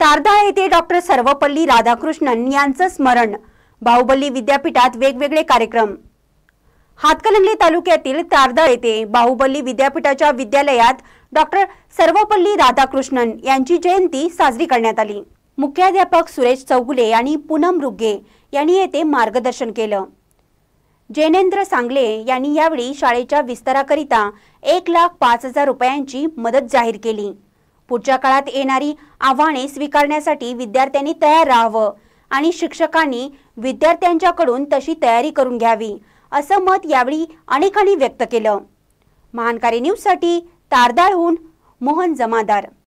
तारदा येथे डॉक्टर सर्वपल्ली राधाकृष्णन यांचं स्मरण बाहुबली विद्यापीठात वेगवेगळे कार्यक्रम हातकलंगले तालुक्यातील तारदा येथे बाहुबली विद्यापीठाच्या विद्यालयात डॉक्टर सर्वपल्ली राधाकृष्णन यांची जयंती साजरी करण्यात आली मुख्याध्यापक सुरेश चौगुले आणि पूनम रुग्गे यांनी येथे मार्गदर्शन केलं जैनेंद्र सांगले यांनी यावेळी शाळेच्या विस्ताराकरिता एक लाख पाच हजार रुपयांची मदत जाहीर केली पुढच्या काळात येणारी आव्हाने स्वीकारण्यासाठी विद्यार्थ्यांनी तयार राहावं आणि शिक्षकांनी विद्यार्थ्यांच्याकडून तशी तयारी करून घ्यावी असं मत यावेळी अनेकांनी व्यक्त केलं महानकारी न्यूजसाठी तारदाळहून मोहन जमादार